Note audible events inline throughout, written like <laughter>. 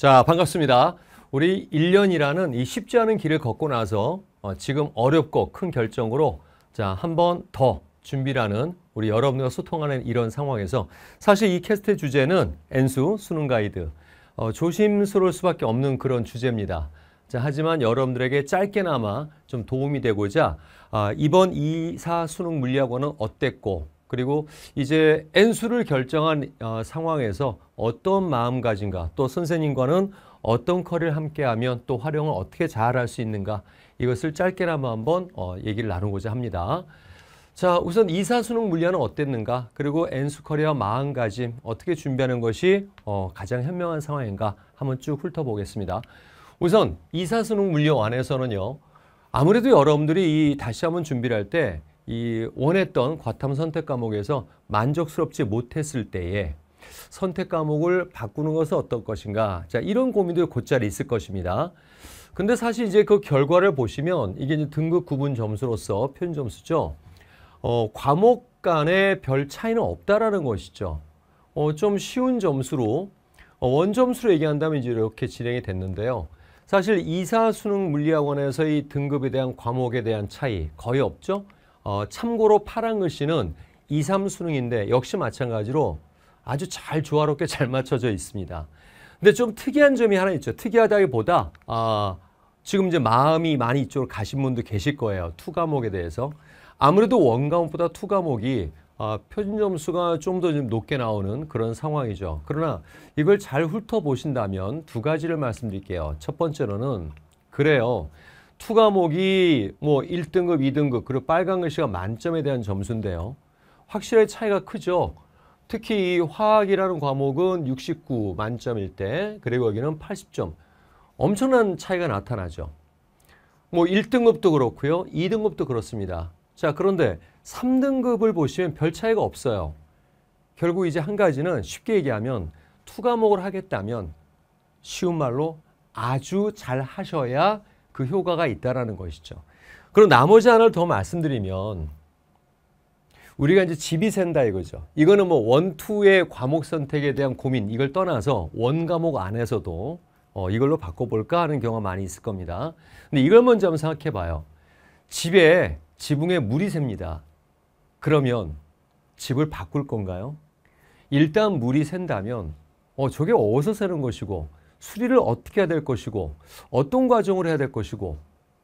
자, 반갑습니다. 우리 1년이라는 이 쉽지 않은 길을 걷고 나서 어, 지금 어렵고 큰 결정으로 자, 한 번 더 준비라는 우리 여러분과 소통하는 이런 상황에서 사실 이 캐스트의 주제는 엔수 수능 가이드 어, 조심스러울 수밖에 없는 그런 주제입니다. 자, 하지만 여러분들에게 짧게나마 좀 도움이 되고자 아, 이번 2사 수능 물리학원은 어땠고 그리고 이제 N수를 결정한 어, 상황에서 어떤 마음가짐과 또 선생님과는 어떤 커리를 함께하면 또 활용을 어떻게 잘 할 수 있는가 이것을 짧게나마 한번 어, 얘기를 나누고자 합니다. 자 우선 이사수능 물리학은 어땠는가 그리고 N수 커리와 마음가짐 어떻게 준비하는 것이 어, 가장 현명한 상황인가 한번 쭉 훑어보겠습니다. 우선 이사수능 물리학 안에서는요 아무래도 여러분들이 이 다시 한번 준비를 할때 이 원했던 과탐 선택 과목에서 만족스럽지 못했을 때에 선택 과목을 바꾸는 것은 어떨 것인가 자 이런 고민도 곧잘 있을 것입니다. 근데 사실 이제 그 결과를 보시면 이게 이제 등급 구분 점수로서 표준 점수죠. 어, 과목 간에 별 차이는 없다라는 것이죠. 어, 좀 쉬운 점수로 어, 원점수로 얘기한다면 이제 이렇게 진행이 됐는데요. 사실 이사 수능 물리학원에서이 등급에 대한 과목에 대한 차이 거의 없죠. 어, 참고로 파란 글씨는 2, 3 수능인데 역시 마찬가지로 아주 잘 조화롭게 잘 맞춰져 있습니다. 근데 좀 특이한 점이 하나 있죠. 특이하다기보다 아, 지금 이제 마음이 많이 이쪽으로 가신 분도 계실 거예요. 투 과목에 대해서. 아무래도 원 과목보다 투 과목이 아, 표준 점수가 좀더좀 높게 나오는 그런 상황이죠. 그러나 이걸 잘 훑어보신다면 두 가지를 말씀드릴게요. 첫 번째로는 그래요. 투 과목이 뭐 1등급, 2등급 그리고 빨간 글씨가 만점에 대한 점수인데요. 확실히 차이가 크죠. 특히 이 화학이라는 과목은 69 만점일 때 그리고 여기는 80점 엄청난 차이가 나타나죠. 뭐 1등급도 그렇고요. 2등급도 그렇습니다. 자 그런데 3등급을 보시면 별 차이가 없어요. 결국 이제 한 가지는 쉽게 얘기하면 투 과목을 하겠다면 쉬운 말로 아주 잘 하셔야 그 효과가 있다라는 것이죠. 그럼 나머지 하나를 더 말씀드리면 우리가 이제 집이 샌다 이거죠. 이거는 뭐 원투의 과목 선택에 대한 고민 이걸 떠나서 원 과목 안에서도 어, 이걸로 바꿔볼까 하는 경우가 많이 있을 겁니다. 근데 이걸 먼저 한번 생각해봐요. 집에 지붕에 물이 샙니다. 그러면 집을 바꿀 건가요? 일단 물이 샌다면 어, 저게 어디서 새는 것이고 수리를 어떻게 해야 될 것이고 어떤 과정으로 해야 될 것이고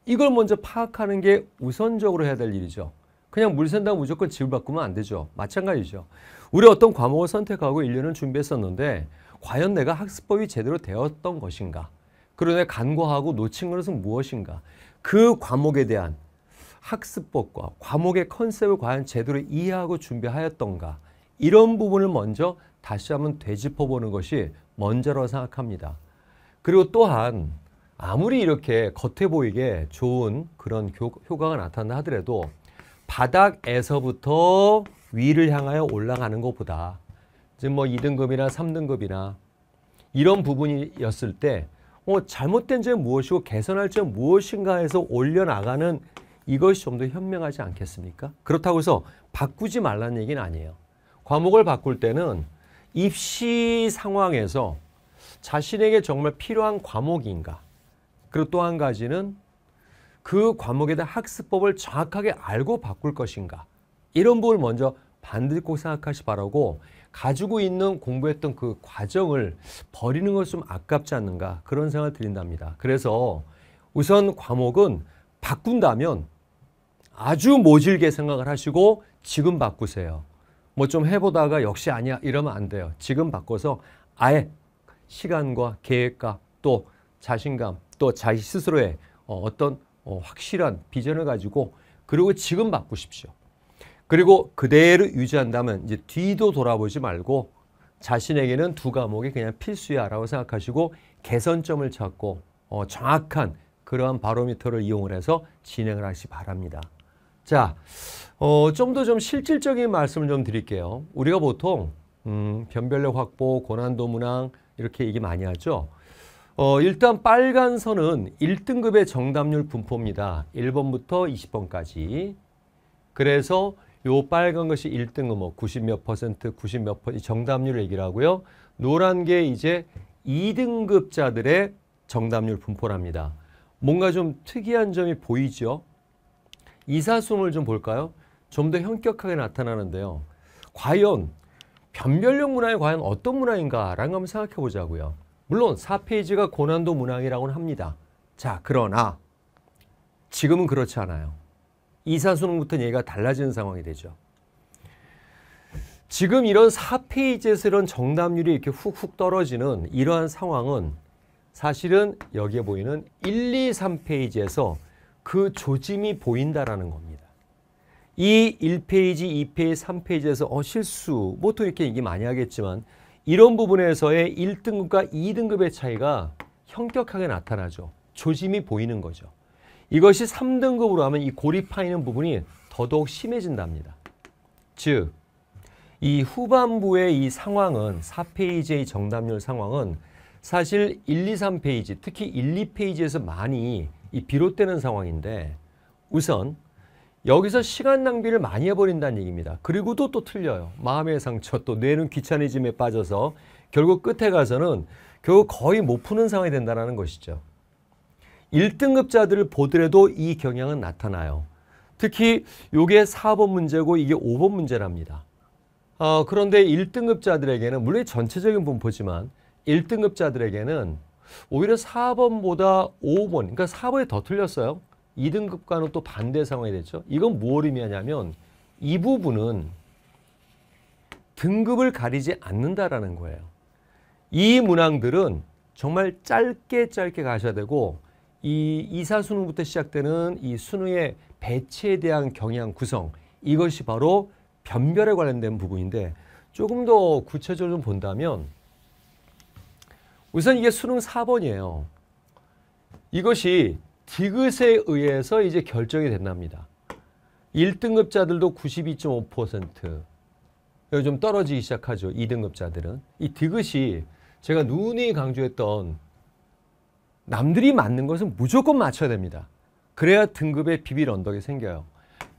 이걸 먼저 파악하는 게 우선적으로 해야 될 일이죠. 그냥 물 샌다고 무조건 집을 바꾸면 안 되죠. 마찬가지죠. 우리 어떤 과목을 선택하고 1년을 준비했었는데 과연 내가 학습법이 제대로 되었던 것인가? 그런데 간과하고 놓친 것은 무엇인가? 그 과목에 대한 학습법과 과목의 컨셉을 과연 제대로 이해하고 준비하였던가? 이런 부분을 먼저 다시 한번 되짚어보는 것이 먼저라고 생각합니다. 그리고 또한 아무리 이렇게 겉에 보이게 좋은 그런 효과가 나타나 하더라도 바닥에서부터 위를 향하여 올라가는 것보다 지금 뭐 2등급이나 3등급이나 이런 부분이었을 때 어, 잘못된 점 무엇이고 개선할 점 무엇인가 해서 올려나가는 이것이 좀 더 현명하지 않겠습니까? 그렇다고 해서 바꾸지 말라는 얘기는 아니에요. 과목을 바꿀 때는 입시 상황에서 자신에게 정말 필요한 과목인가. 그리고 또 한 가지는 그 과목에 대한 학습법을 정확하게 알고 바꿀 것인가. 이런 부분을 먼저 반드시 꼭 생각하시 바라고 가지고 있는 공부했던 그 과정을 버리는 것좀 아깝지 않는가 그런 생각을 드린답니다. 그래서 우선 과목은 바꾼다면 아주 모질게 생각을 하시고 지금 바꾸세요. 뭐 좀 해보다가 역시 아니야 이러면 안 돼요. 지금 바꿔서 아예 시간과 계획과 또 자신감 또 자기 스스로의 어, 어떤 어, 확실한 비전을 가지고 그리고 지금 바꾸십시오. 그리고 그대로 유지한다면 이제 뒤도 돌아보지 말고 자신에게는 두 과목이 그냥 필수야라고 생각하시고 개선점을 찾고 어, 정확한 그러한 바로미터를 이용을 해서 진행을 하시 기 바랍니다. 자, 어, 좀 더 좀 실질적인 말씀을 좀 드릴게요. 우리가 보통 음, 변별력 확보, 고난도 문항, 이렇게 얘기 많이 하죠. 어, 일단 빨간 선은 1등급의 정답률 분포입니다. 1번부터 20번까지. 그래서 요 빨간 것이 1등급 뭐 90몇 퍼센트, 90몇 퍼센트 정답률 얘기를 하고요. 노란 게 이제 2등급자들의 정답률 분포랍니다. 뭔가 좀 특이한 점이 보이죠? 이사슴을 좀 볼까요? 좀 더 현격하게 나타나는데요. 과연 변별력 문항이 과연 어떤 문항인가라는 걸 생각해 보자고요. 물론 4페이지가 고난도 문항이라고는 합니다. 자, 그러나 지금은 그렇지 않아요. 이사수능부터는 얘가 달라지는 상황이 되죠. 지금 이런 4페이지에서 이런 정답률이 이렇게 훅훅 떨어지는 이러한 상황은 사실은 여기에 보이는 1, 2, 3페이지에서 그 조짐이 보인다라는 겁니다. 이 1페이지, 2페이지, 3페이지에서 어, 실수, 보통 뭐 이렇게 얘기 많이 하겠지만 이런 부분에서의 1등급과 2등급의 차이가 현격하게 나타나죠. 조짐이 보이는 거죠. 이것이 3등급으로 하면 이 고립하이는 부분이 더더욱 심해진답니다. 즉, 이 후반부의 이 상황은 4페이지의 정답률 상황은 사실 1, 2, 3페이지 특히 1, 2페이지에서 많이 이 비롯되는 상황인데 우선 여기서 시간 낭비를 많이 해버린다는 얘기입니다. 그리고도 또 틀려요. 마음의 상처, 또 뇌는 귀차니즘에 빠져서 결국 끝에 가서는 결국 거의 못 푸는 상황이 된다는 것이죠. 1등급자들을 보더라도 이 경향은 나타나요. 특히 이게 4번 문제고 이게 5번 문제랍니다. 어, 그런데 1등급자들에게는 물론 전체적인 분포지만 1등급자들에게는 오히려 4번보다 5번, 그러니까 4번이 더 틀렸어요. 2등급과는 또 반대 상황이 됐죠. 이건 무엇 의미하냐면 이 부분은 등급을 가리지 않는다라는 거예요. 이 문항들은 정말 짧게 짧게 가셔야 되고 이 이사수능부터 시작되는 이 수능의 배치에 대한 경향 구성 이것이 바로 변별에 관련된 부분인데 조금 더 구체적으로 본다면 우선 이게 수능 4번이에요. 이것이 디귿에 의해서 이제 결정이 된답니다. 1등급자들도 92.5%좀 떨어지기 시작하죠. 2등급자들은. 이 디귿이 제가 누누이 강조했던 남들이 맞는 것은 무조건 맞춰야 됩니다. 그래야 등급의 비빌 언덕이 생겨요.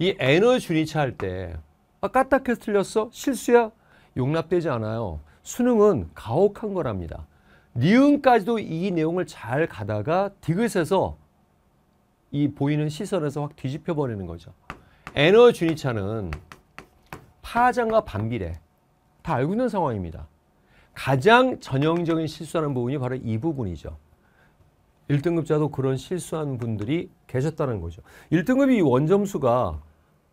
이 에너 지 준위차 할때 아, 까딱해서 틀렸어? 실수야? 용납되지 않아요. 수능은 가혹한 거랍니다. 니은까지도 이 내용을 잘 가다가 디귿에서 이 보이는 시선에서 확 뒤집혀 버리는 거죠. 에너 주니차는 파장과 반비례 다 알고 있는 상황입니다. 가장 전형적인 실수하는 부분이 바로 이 부분이죠. 1등급자도 그런 실수한 분들이 계셨다는 거죠. 1등급이 원점수가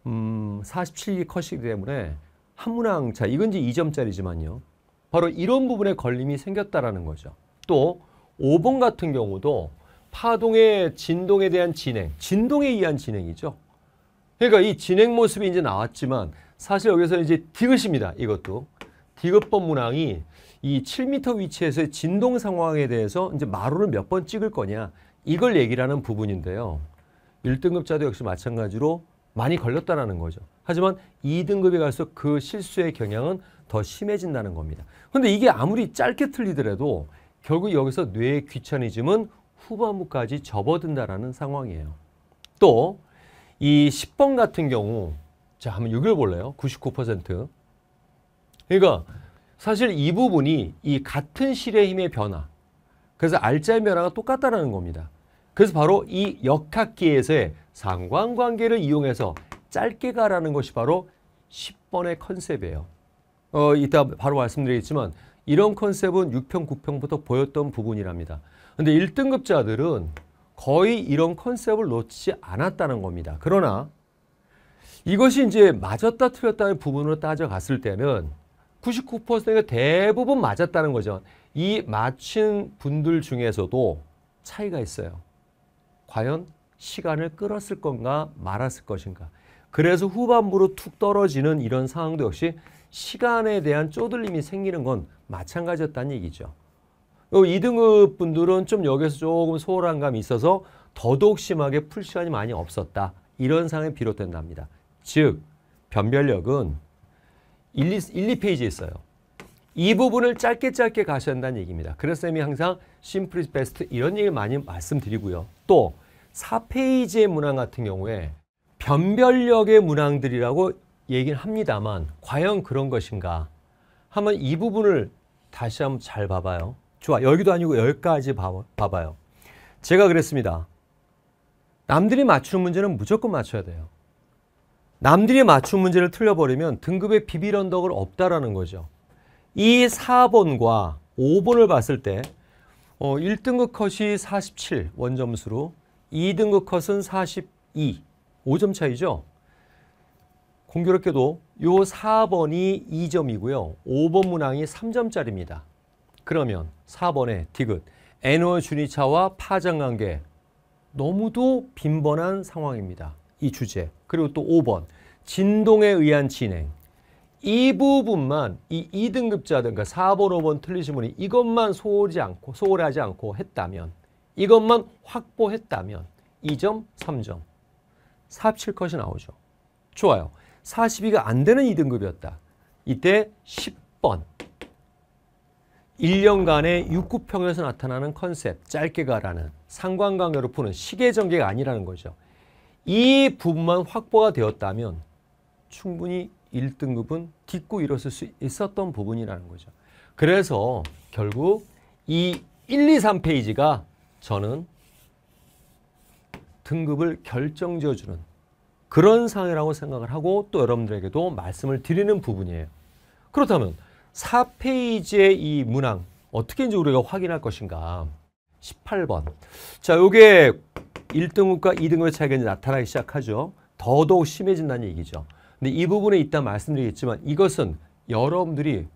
음, 47기 컷이기 때문에 한 문항 차, 이건 이제 2점짜리지만요. 바로 이런 부분에 걸림이 생겼다라 거죠. 또 5번 같은 경우도 파동의 진동에 대한 진행, 진동에 의한 진행이죠. 그러니까 이 진행 모습이 이제 나왔지만 사실 여기서 이제 디귿입니다. 이것도. 디귿법 문항이 이 7m 위치에서의 진동 상황에 대해서 이제 마루를 몇 번 찍을 거냐 이걸 얘기하는 부분인데요. 1등급자도 역시 마찬가지로 많이 걸렸다는 거죠. 하지만 2등급에 갈수록 그 실수의 경향은 더 심해진다는 겁니다. 근데 이게 아무리 짧게 틀리더라도 결국 여기서 뇌의 귀차니즘은 후반부까지 접어든다라는 상황이에요. 또 이 10번 같은 경우 자 한번 여기를 볼래요. 99% 그러니까 사실 이 부분이 이 같은 실의 힘의 변화 그래서 알짜의 변화가 똑같다는 겁니다. 그래서 바로 이 역학기에서의 상관관계를 이용해서 짧게 가라는 것이 바로 10번의 컨셉이에요. 어, 이따 바로 말씀드리겠지만 이런 컨셉은 6평, 9평부터 보였던 부분이랍니다. 근데 1등급자들은 거의 이런 컨셉을 놓지 않았다는 겁니다. 그러나 이것이 이제 맞았다 틀렸다는 부분으로 따져갔을 때는 99%가 대부분 맞았다는 거죠. 이 맞힌 분들 중에서도 차이가 있어요. 과연 시간을 끌었을 건가 말았을 것인가. 그래서 후반부로 툭 떨어지는 이런 상황도 역시 시간에 대한 쪼들림이 생기는 건 마찬가지였다는 얘기죠. 2등급 어, 분들은 좀 여기서 조금 소홀한 감이 있어서 더더욱 심하게 풀 시간이 많이 없었다. 이런 상황에 비롯된답니다. 즉, 변별력은 1, 2, 1, 2페이지에 있어요. 이 부분을 짧게 짧게 가셔야 한다는 얘기입니다. 그래서 쌤이 항상 심플 이즈 베스트 이런 얘기를 많이 말씀드리고요. 또 4페이지의 문항 같은 경우에 변별력의 문항들이라고 얘기는 합니다만 과연 그런 것인가? 한번 이 부분을 다시 한번 잘 봐봐요. 좋아. 여기도 아니고 여기까지 봐봐, 요 제가 그랬습니다. 남들이 맞추 문제는 무조건 맞춰야 돼요. 남들이 맞춘 문제를 틀려버리면 등급의 비빌 언덕을 없다라는 거죠. 이 4번과 5번을 봤을 때 어, 1등급 컷이 47 원점수로 2등급 컷은 42 5점 차이죠. 공교롭게도 요 4번이 2점이고요. 5번 문항이 3점짜리입니다. 그러면 4번의 디귿 에너 주니차와 파장관계 너무도 빈번한 상황입니다. 이 주제. 그리고 또 5번 진동에 의한 진행. 이 부분만 이 2등급자든 그러니까 4번, 5번 틀리신 분이 이것만 소홀하지 않고 소홀하지 않고 했다면 이것만 확보했다면 2점, 3점. 47컷이 나오죠. 좋아요. 42가 안 되는 2등급이었다. 이때 10번 1년간의 육구평에서 나타나는 컨셉 짧게 가라는 상관관계로 푸는 시계전개가 아니라는 거죠. 이 부분만 확보가 되었다면 충분히 1등급은 딛고 일었을 수 있었던 부분이라는 거죠. 그래서 결국 이 1, 2, 3페이지가 저는 등급을 결정지어주는 그런 상이라고 생각을 하고 또 여러분들에게도 말씀을 드리는 부분이에요. 그렇다면 4페이지의 이 문항 어떻게 이제 우리가 확인할 것인가 18번 자 요게 1등급과 2등급의 차이가 이제 나타나기 시작하죠 더더욱 심해진다는 얘기죠 근데 이 부분에 있다 말씀드리겠지만 이것은 여러분들이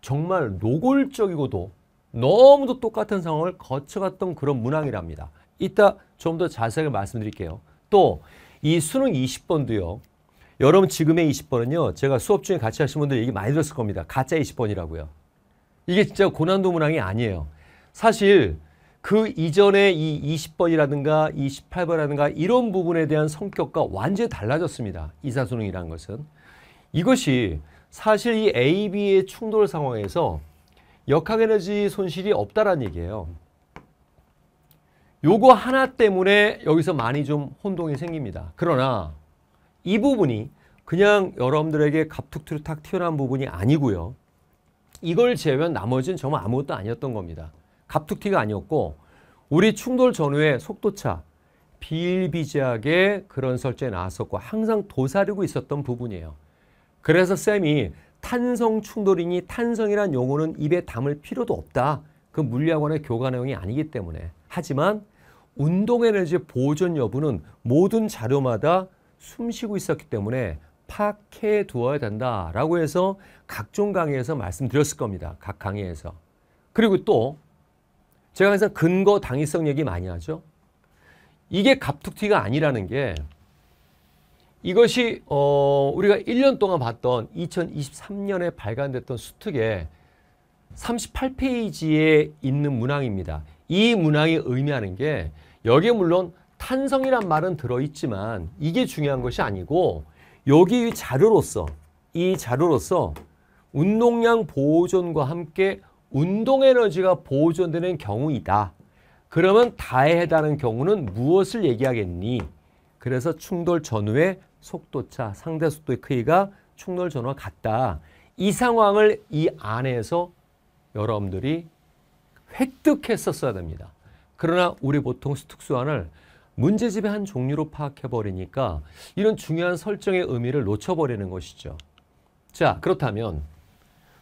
정말 노골적이고도 너무도 똑같은 상황을 거쳐갔던 그런 문항이랍니다 이따 좀 더 자세하게 말씀드릴게요 또 이 수능 20번도요 여러분 지금의 20번은요. 제가 수업 중에 같이 하신 분들 얘기 많이 들었을 겁니다. 가짜 20번이라고요. 이게 진짜 고난도 문항이 아니에요. 사실 그 이전에 이 20번이라든가 28번이라든가 이런 부분에 대한 성격과 완전히 달라졌습니다. 이사수능이라는 것은. 이것이 사실 이 A, B의 충돌 상황에서 역학에너지 손실이 없다라는 얘기예요. 요거 하나 때문에 여기서 많이 좀 혼동이 생깁니다. 그러나 이 부분이 그냥 여러분들에게 갑툭튀로 탁 튀어나온 부분이 아니고요. 이걸 제외한 나머지는 정말 아무것도 아니었던 겁니다. 갑툭튀가 아니었고 우리 충돌 전후에 속도차 비일비재하게 그런 설정에 나왔었고 항상 도사리고 있었던 부분이에요. 그래서 쌤이 탄성 충돌이니 탄성이란 용어는 입에 담을 필요도 없다. 그 물리학원의 교과 내용이 아니기 때문에. 하지만 운동에너지 보존 여부는 모든 자료마다 숨쉬고 있었기 때문에 파케 두어야 된다라고 해서 각종 강의에서 말씀드렸을 겁니다. 각 강의에서. 그리고 또 제가 항상 근거 당위성 얘기 많이 하죠. 이게 갑툭튀가 아니라는 게 이것이 어 우리가 1년 동안 봤던 2023년에 발간됐던 수특의 38페이지에 있는 문항입니다. 이 문항이 의미하는 게 여기에 물론 탄성이란 말은 들어있지만 이게 중요한 것이 아니고 여기 자료로서 이 자료로서 운동량 보존과 함께 운동 에너지가 보존되는 경우이다. 그러면 다에 해당하는 경우는 무엇을 얘기하겠니? 그래서 충돌 전후의 속도차, 상대 속도의 크기가 충돌 전후와 같다. 이 상황을 이 안에서 여러분들이 획득했었어야 됩니다. 그러나 우리 보통 수특수안을 문제집의 한 종류로 파악해버리니까 이런 중요한 설정의 의미를 놓쳐버리는 것이죠. 자, 그렇다면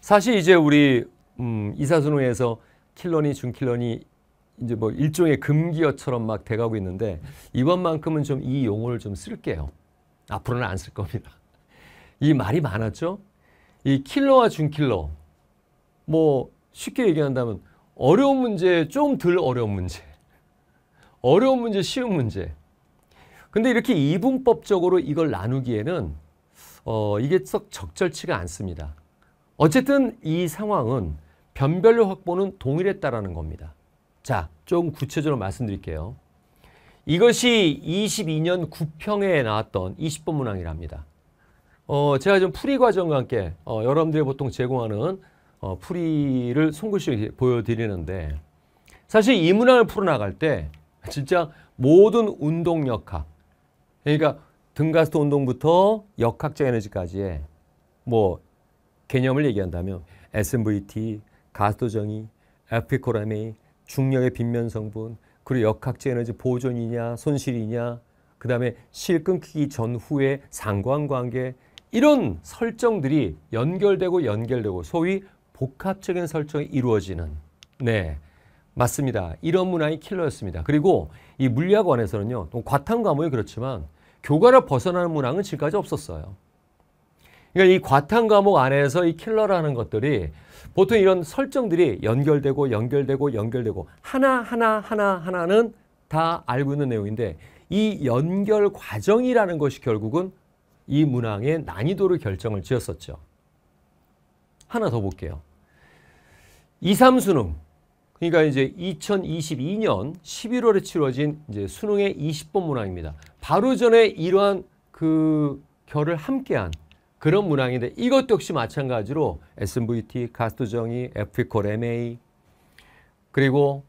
사실 이제 우리 음, 이사순호에서 킬러니 준킬러니 이제 뭐 일종의 금기어처럼 막 돼가고 있는데 이번만큼은 좀 이 용어를 좀 쓸게요. 앞으로는 안 쓸 겁니다. 이 말이 많았죠? 이 킬러와 준킬러 뭐 쉽게 얘기한다면 어려운 문제, 좀덜 어려운 문제. 어려운 문제, 쉬운 문제. 근데 이렇게 이분법적으로 이걸 나누기에는 어, 이게 썩 적절치가 않습니다. 어쨌든 이 상황은 변별력 확보는 동일했다라는 겁니다. 자, 좀 구체적으로 말씀드릴게요. 이것이 22년 9평에 나왔던 20번 문항이랍니다. 어, 제가 좀 풀이 과정과 함께 어, 여러분들이 보통 제공하는 어, 풀이를 송글씨 보여드리는데 사실 이 문항을 풀어나갈 때 진짜 모든 운동 역학. 그러니까 등가스도 운동부터 역학적 에너지까지의 뭐 개념을 얘기한다면 SMVT, 가스도 정의, 에피코라메 중력의 빗면 성분, 그리고 역학적 에너지 보존이냐 손실이냐, 그 다음에 실 끊기기 전후의 상관관계 이런 설정들이 연결되고 연결되고 소위 복합적인 설정이 이루어지는 네 맞습니다. 이런 문화의 킬러였습니다. 그리고 이 물리학원에서는요. 과탐 과목이 그렇지만 교과를 벗어나는 문항은 지금까지 없었어요. 그러니까 이 과탐 과목 안에서 이 킬러라는 것들이 보통 이런 설정들이 연결되고 연결되고 연결되고 하나 하나 하나 하나는 다 알고 있는 내용인데 이 연결 과정이라는 것이 결국은 이 문항의 난이도를 결정을 지었었죠. 하나 더 볼게요. 2, 3수능 그러니까 이제 2022년 11월에 치러진 이제 수능의 20번 문항입니다. 바로 전에 이러한 그 결을 함께한 그런 문항인데 이것 역시 마찬가지로 SMVT, 가스트정의, 에피콜 MA 그리고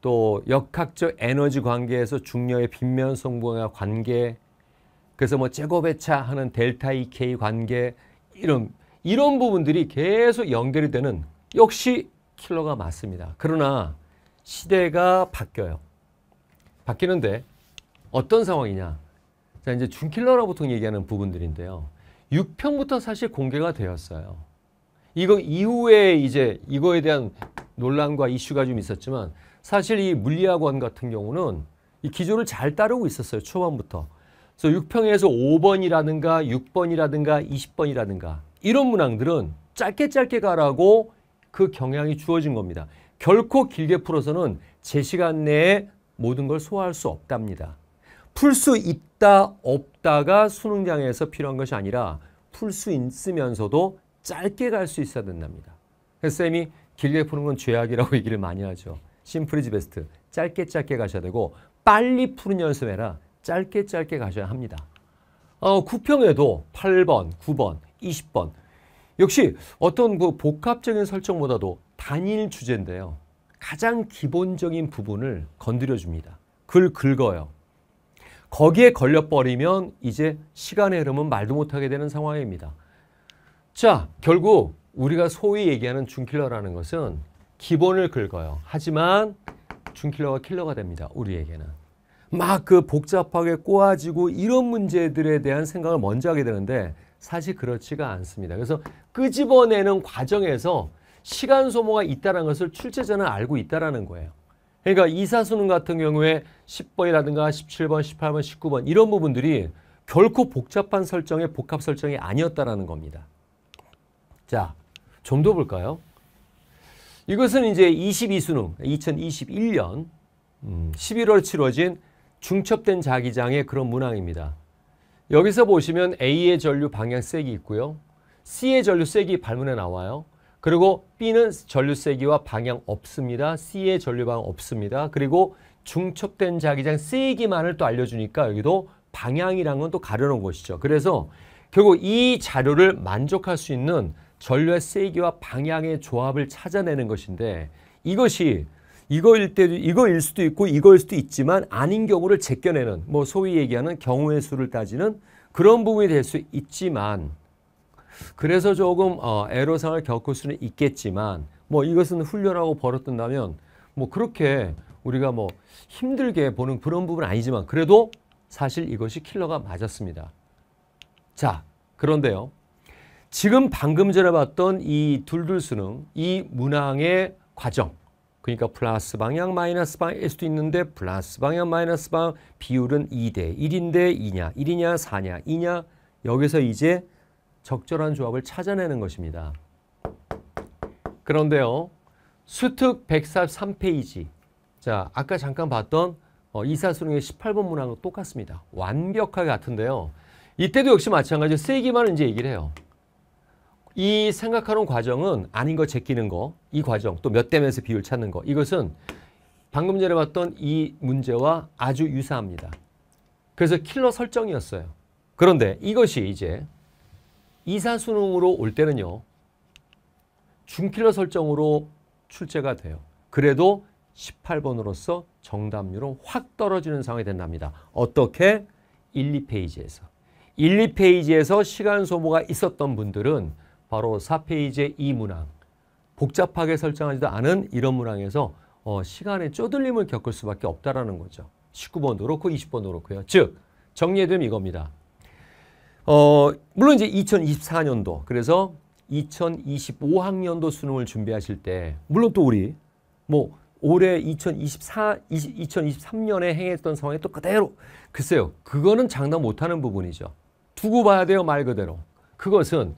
또 역학적 에너지 관계에서 중력의 빗면 성분과 관계 그래서 뭐 제곱배차 하는 델타 EK 관계 이런 이런 부분들이 계속 연결이 되는 역시 킬러가 맞습니다. 그러나 시대가 바뀌어요. 바뀌는데 어떤 상황이냐. 자, 이제 준킬러라고 보통 얘기하는 부분들인데요. 6편부터 사실 공개가 되었어요. 이거 이후에 이제 이거에 대한 논란과 이슈가 좀 있었지만 사실 이 물리학원 같은 경우는 이 기조를 잘 따르고 있었어요. 초반부터. 그래서 6평에서 5번이라든가 6번이라든가 20번이라든가 이런 문항들은 짧게 짧게 가라고 그 경향이 주어진 겁니다. 결코 길게 풀어서는 제 시간 내에 모든 걸 소화할 수 없답니다. 풀 수 있다 없다가 수능장에서 필요한 것이 아니라 풀 수 있으면서도 짧게 갈 수 있어야 된답니다. 그래 쌤이 길게 푸는 건 죄악이라고 <laughs> 얘기를 많이 하죠. 심플이즈 베스트. 짧게 짧게 가셔야 되고 빨리 푸는 연습해라. 짧게 짧게 가셔야 합니다. 어, 구평에도 8번, 9번, 20번 역시 어떤 그 복합적인 설정보다도 단일 주제인데요. 가장 기본적인 부분을 건드려 줍니다. 글 긁어요. 거기에 걸려버리면 이제 시간의 흐름은 말도 못하게 되는 상황입니다. 자, 결국 우리가 소위 얘기하는 중킬러라는 것은 기본을 긁어요. 하지만 중킬러가 킬러가 됩니다. 우리에게는. 막 그 복잡하게 꼬아지고 이런 문제들에 대한 생각을 먼저 하게 되는데 사실 그렇지가 않습니다. 그래서 끄집어내는 과정에서 시간 소모가 있다는 것을 출제자는 알고 있다는 거예요. 그러니까 이사수능 같은 경우에 10번이라든가 17번, 18번, 19번 이런 부분들이 결코 복잡한 설정의 복합 설정이 아니었다라는 겁니다. 자, 좀 더 볼까요? 이것은 이제 22수능, 2021년 11월 치러진 중첩된 자기장의 그런 문항입니다. 여기서 보시면 A의 전류 방향 세기 있고요. C의 전류 세기 발문에 나와요. 그리고 B는 전류 세기와 방향 없습니다. C의 전류 방향 없습니다. 그리고 중첩된 자기장 세기만을 또 알려주니까 여기도 방향이란 건 또 가려놓은 것이죠. 그래서 결국 이 자료를 만족할 수 있는 전류의 세기와 방향의 조합을 찾아내는 것인데 이것이 이거일 때도 이거일 수도 있고 이거일 수도 있지만 아닌 경우를 제껴내는 뭐 소위 얘기하는 경우의 수를 따지는 그런 부분이 될 수 있지만 그래서 조금 어, 애로사항을 겪을 수는 있겠지만 뭐 이것은 훈련하고 벌어뜬다면 뭐 그렇게 우리가 뭐 힘들게 보는 그런 부분 은 아니지만 그래도 사실 이것이 킬러가 맞았습니다. 자 그런데요. 지금 방금 전에 봤던 이 둘둘 수능 이 문항의 과정 그러니까 플러스 방향 마이너스 방일 수도 있는데 플러스 방향 마이너스 방 비율은 2대 1인데 2냐 1이냐 4냐 2냐 여기서 이제 적절한 조합을 찾아내는 것입니다. 그런데요. 수특 143페이지 자 아까 잠깐 봤던 어, 이사수능의 18번 문항과 똑같습니다. 완벽하게 같은데요. 이때도 역시 마찬가지로 세기만 이제 얘기를 해요. 이 생각하는 과정은 아닌 거 제끼는 거, 이 과정, 또 몇 대면서 비율 찾는 거. 이것은 방금 전에 봤던 이 문제와 아주 유사합니다. 그래서 킬러 설정이었어요. 그런데 이것이 이제 이산수능으로올 때는요. 중킬러 설정으로 출제가 돼요. 그래도 18번으로서 정답률은 확 떨어지는 상황이 된답니다. 어떻게? 1, 2페이지에서. 1, 2페이지에서 시간 소모가 있었던 분들은 바로 4페이지의 이 문항. 복잡하게 설정하지도 않은 이런 문항에서 어, 시간에 쪼들림을 겪을 수밖에 없다라는 거죠. 19번도 그렇고 20번도 그렇고요. 즉, 정리해두면 이겁니다. 어, 물론 이제 2024년도, 그래서 2025학년도 수능을 준비하실 때, 물론 또 우리, 뭐, 올해 2024, 20, 2023년에 행했던 상황이 또 그대로, 글쎄요, 그거는 장담 못하는 부분이죠. 두고 봐야 돼요, 말 그대로. 그것은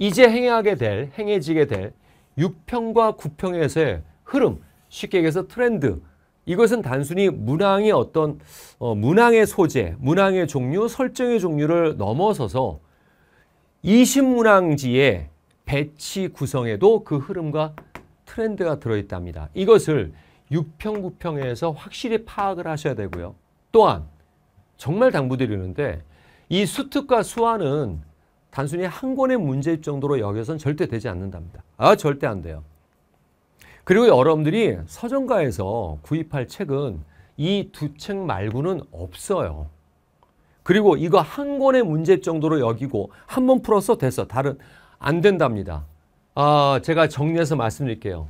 이제 행하게 될, 행해지게 될 6평과 9평에서의 흐름, 쉽게 얘기해서 트렌드, 이것은 단순히 문항의 어떤 어, 문항의 소재, 문항의 종류, 설정의 종류를 넘어서서 20문항지의 배치 구성에도 그 흐름과 트렌드가 들어있답니다. 이것을 6평, 9평에서 확실히 파악을 하셔야 되고요. 또한 정말 당부드리는데 이 수특과 수화는 단순히 한 권의 문제일 정도로 여겨선 절대 되지 않는답니다. 아, 절대 안 돼요. 그리고 여러분들이 서점가에서 구입할 책은 이 두 책 말고는 없어요. 그리고 이거 한 권의 문제 정도로 여기고 한 번 풀어서 됐어. 다른 안 된답니다. 아, 제가 정리해서 말씀드릴게요.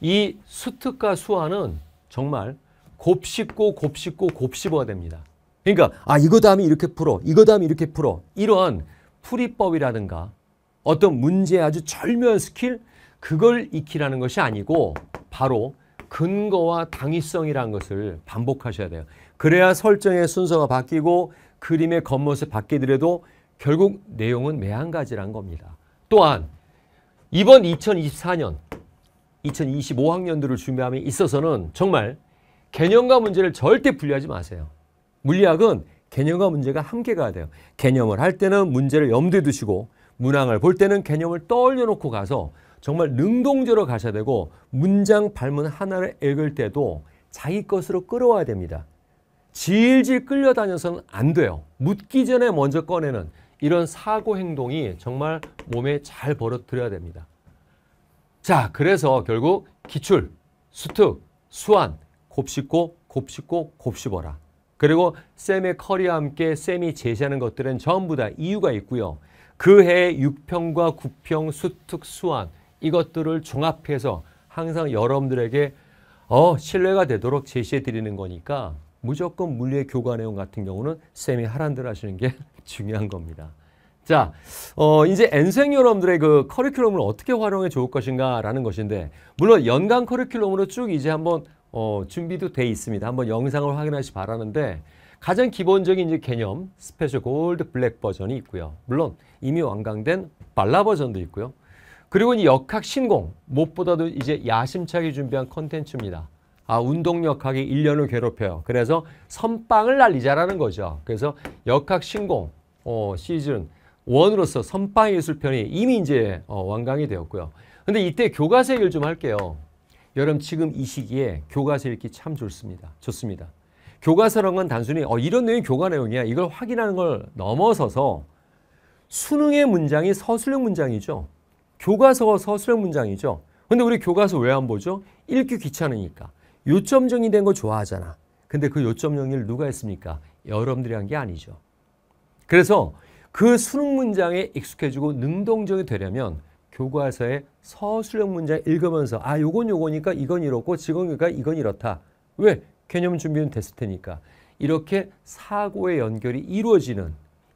이 수특과 수화는 정말 곱씹고 곱씹고 곱씹어야 됩니다. 그러니까 아 이거 다음에 이렇게 풀어, 이거 다음에 이렇게 풀어. 이러한 풀이법이라든가 어떤 문제의 아주 절묘한 스킬 그걸 익히라는 것이 아니고 바로 근거와 당위성이라는 것을 반복하셔야 돼요. 그래야 설정의 순서가 바뀌고 그림의 겉모습 바뀌더라도 결국 내용은 매한가지란 겁니다. 또한 이번 2024년, 2025학년도를 준비함에 있어서는 정말 개념과 문제를 절대 분리하지 마세요. 물리학은 개념과 문제가 함께가 돼요. 개념을 할 때는 문제를 염두에 두시고 문항을 볼 때는 개념을 떠올려 놓고 가서 정말 능동적으로 가셔야 되고 문장 발문 하나를 읽을 때도 자기 것으로 끌어와야 됩니다. 질질 끌려다녀서는 안 돼요. 묻기 전에 먼저 꺼내는 이런 사고 행동이 정말 몸에 잘 버릇들여야 됩니다. 자, 그래서 결국 기출, 수특, 수완, 곱씹고 곱씹고 곱씹어라. 그리고 쌤의 커리와 함께 쌤이 제시하는 것들은 전부 다 이유가 있고요. 그 해의 6평과 9평, 수특, 수완 이것들을 종합해서 항상 여러분들에게 어, 신뢰가 되도록 제시해 드리는 거니까 무조건 물리의 교과 내용 같은 경우는 쌤이 하란들 하시는 게 <laughs> 중요한 겁니다. 자, 어, 이제 엔생 여러분들의 그 커리큘럼을 어떻게 활용해 좋을 것인가 라는 것인데 물론 연간 커리큘럼으로 쭉 이제 한번 어, 준비도 돼 있습니다. 한번 영상을 확인하시 바라는데 가장 기본적인 이제 개념 스페셜 골드 블랙 버전이 있고요. 물론 이미 완강된 발라 버전도 있고요. 그리고 이 역학 신공 무엇보다도 이제 야심차게 준비한 컨텐츠입니다. 아 운동 역학이 일년을 괴롭혀요. 그래서 선빵을 날리자라는 거죠. 그래서 역학 신공 어, 시즌 원으로서 선빵 예술편이 이미 이제 어, 완강이 되었고요. 근데 이때 교과서 얘기를 좀 할게요. 여러분 지금 이 시기에 교과서 읽기 참 좋습니다. 좋습니다. 교과서란 건 단순히 어, 이런 내용이 교과 내용이야. 이걸 확인하는 걸 넘어서서 수능의 문장이 서술형 문장이죠. 교과서가 서술형 문장이죠. 근데 우리 교과서 왜 안 보죠? 읽기 귀찮으니까. 요점 정리된 거 좋아하잖아. 근데 그 요점 정리를 누가 했습니까? 여러분들이 한 게 아니죠. 그래서 그 수능 문장에 익숙해지고 능동적이 되려면 교과서의 서술형 문장 읽으면서 아 요건 요거니까 이건 이렇고 직원교가 그러니까 이건 이렇다. 왜? 개념 준비는 됐을 테니까. 이렇게 사고의 연결이 이루어지는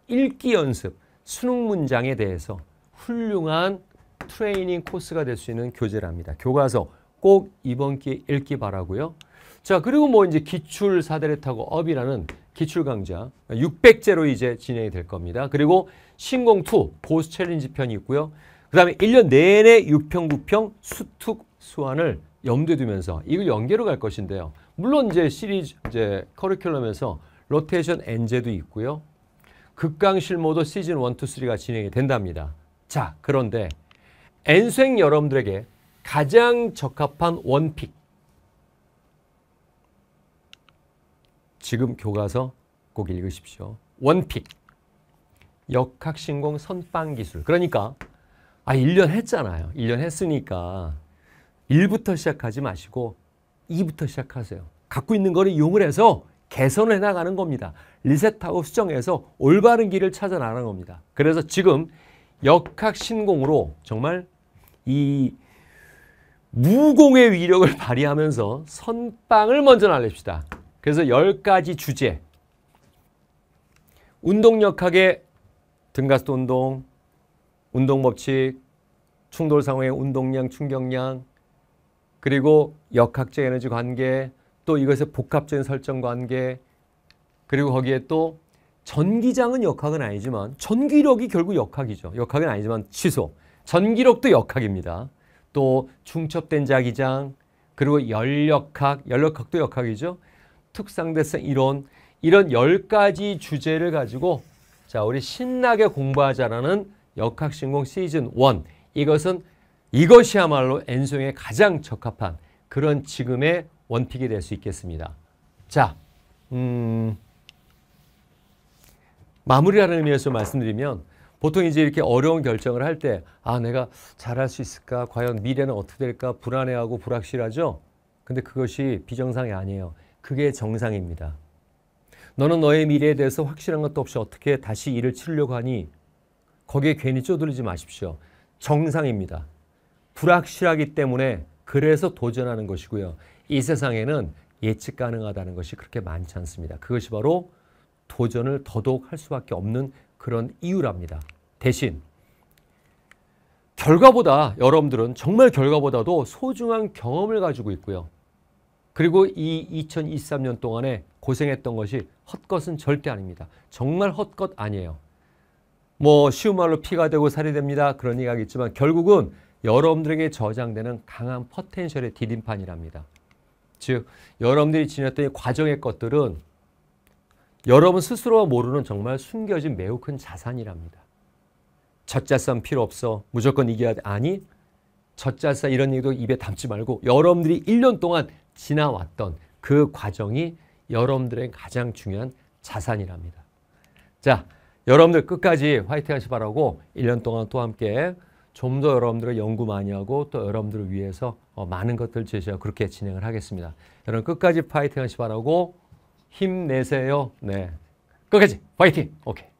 읽기 연습, 수능 문장에 대해서 훌륭한 트레이닝 코스가 될 수 있는 교재랍니다. 교과서 꼭 이번 기회에 읽기 바라고요. 자 그리고 뭐 이제 기출 사대를 타고 업이라는 기출 강좌 600제로 이제 진행이 될 겁니다. 그리고 신공2 보스 챌린지 편이 있고요. 그 다음에 1년 내내 6평, 9평 수특 수환을 염두에 두면서 이걸 연계로 갈 것인데요. 물론 이제 시리즈 이제 커리큘럼에서 로테이션 엔제도 있고요. 극강 실모도 시즌 1, 2, 3가 진행이 된답니다. 자, 그런데 N수행 여러분들에게 가장 적합한 원픽 지금 교과서 꼭 읽으십시오. 원픽 역학신공 선빵 기술 그러니까 아, 1년 했잖아요. 1년 했으니까 1부터 시작하지 마시고 2부터 시작하세요. 갖고 있는 거를 이용을 해서 개선을 해나가는 겁니다. 리셋하고 수정해서 올바른 길을 찾아 나가는 겁니다. 그래서 지금 역학신공으로 정말 이 무공의 위력을 발휘하면서 선빵을 먼저 날립시다. 그래서 10가지 주제. 운동역학의 등가스 운동, 운동 법칙, 충돌 상황의 운동량, 충격량, 그리고 역학적 에너지 관계, 또 이것의 복합적인 설정 관계, 그리고 거기에 또 전기장은 역학은 아니지만 전기력이 결국 역학이죠. 역학은 아니지만 취소. 전기력도 역학입니다. 또 중첩된 자기장, 그리고 열역학, 열역학도 역학이죠. 특상대성 이론, 이런 열가지 주제를 가지고 자 우리 신나게 공부하자라는 역학신공 시즌 1 이것은 이것이야말로 엔소용에 가장 적합한 그런 지금의 원픽이 될 수 있겠습니다. 자, 음, 마무리라는 의미에서 말씀드리면 보통 이제 이렇게 어려운 결정을 할 때 아, 내가 잘할 수 있을까? 과연 미래는 어떻게 될까? 불안해하고 불확실하죠? 근데 그것이 비정상이 아니에요. 그게 정상입니다. 너는 너의 미래에 대해서 확실한 것도 없이 어떻게 다시 일을 치려고 하니 거기에 괜히 쪼들리지 마십시오. 정상입니다. 불확실하기 때문에 그래서 도전하는 것이고요. 이 세상에는 예측 가능하다는 것이 그렇게 많지 않습니다. 그것이 바로 도전을 더더욱 할 수밖에 없는 그런 이유랍니다. 대신 결과보다 여러분들은 정말 결과보다도 소중한 경험을 가지고 있고요. 그리고 이 2023년 동안에 고생했던 것이 헛것은 절대 아닙니다. 정말 헛것 아니에요. 뭐 쉬운 말로 피가 되고 살이 됩니다. 그런 이야기가 있지만 결국은 여러분들에게 저장되는 강한 포텐셜의 디딤판이랍니다. 즉 여러분들이 지녔던 이 과정의 것들은 여러분 스스로가 모르는 정말 숨겨진 매우 큰 자산이랍니다. 젖잘싸움 필요 없어. 무조건 이겨야 돼. 아니 젖잘싸 이런 얘기도 입에 담지 말고 여러분들이 1년 동안 지나왔던 그 과정이 여러분들의 가장 중요한 자산이랍니다. 자, 여러분들 끝까지 화이팅 하시 바라고 1년 동안 또 함께 좀 더 여러분들의 연구 많이 하고 또 여러분들을 위해서 어, 많은 것들 제시하고 그렇게 진행을 하겠습니다. 여러분 끝까지 파이팅 하시 바라고 힘내세요. 네. 끝까지 파이팅! 오케이.